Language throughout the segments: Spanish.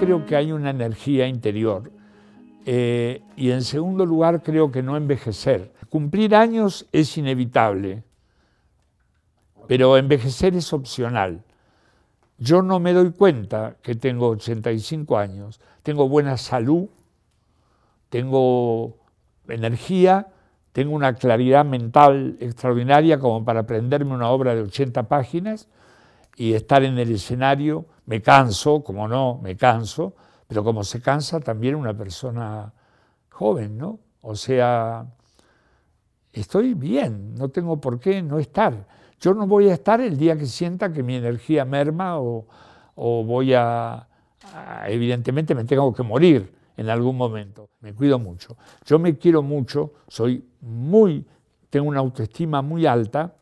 Creo que hay una energía interior eh, y en segundo lugar creo que no envejecer. Cumplir años es inevitable, pero envejecer es opcional. Yo no me doy cuenta que tengo 85 años, tengo buena salud, tengo energía, tengo una claridad mental extraordinaria como para aprenderme una obra de 80 páginas y estar en el escenario. Me canso, como no, me canso, pero como se cansa también una persona joven, ¿no? O sea, estoy bien, no tengo por qué no estar. Yo no voy a estar el día que sienta que mi energía merma o, voy a, a, evidentemente me tengo que morir, en algún momento. Me cuido mucho. Yo me quiero mucho, soy muy, tengo una autoestima muy alta,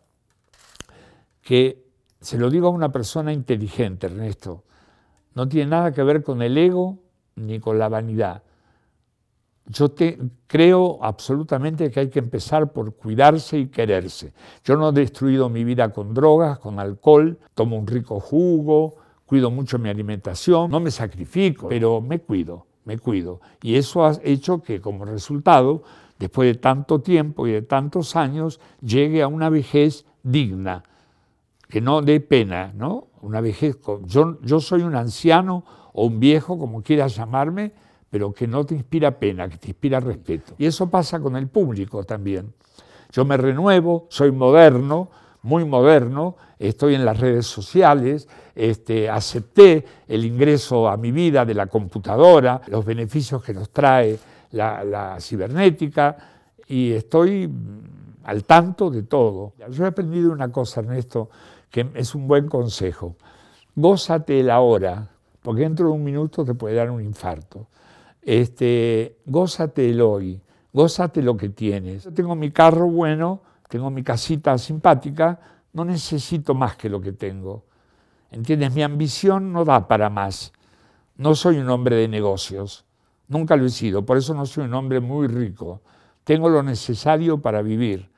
que se lo digo a una persona inteligente, Ernesto, no tiene nada que ver con el ego ni con la vanidad. Yo te, creo absolutamente que hay que empezar por cuidarse y quererse. Yo no he destruido mi vida con drogas, con alcohol, tomo un rico jugo, cuido mucho mi alimentación, no me sacrifico, pero me cuido me cuido. Y eso ha hecho que como resultado, después de tanto tiempo y de tantos años, llegue a una vejez digna, que no dé pena, ¿no? Una vejez, yo, yo soy un anciano o un viejo, como quieras llamarme, pero que no te inspira pena, que te inspira respeto. Y eso pasa con el público también. Yo me renuevo, soy moderno, muy moderno, estoy en las redes sociales, este, acepté el ingreso a mi vida de la computadora, los beneficios que nos trae la, cibernética y estoy al tanto de todo. Yo he aprendido una cosa, Ernesto, que es un buen consejo. Gózate la hora, porque dentro de un minuto te puede dar un infarto. Este, gózate el hoy, gózate lo que tienes. Yo tengo mi carro bueno, tengo mi casita simpática, no necesito más que lo que tengo. ¿Entiendes? Mi ambición no da para más. No soy un hombre de negocios, nunca lo he sido, por eso no soy un hombre muy rico. Tengo lo necesario para vivir.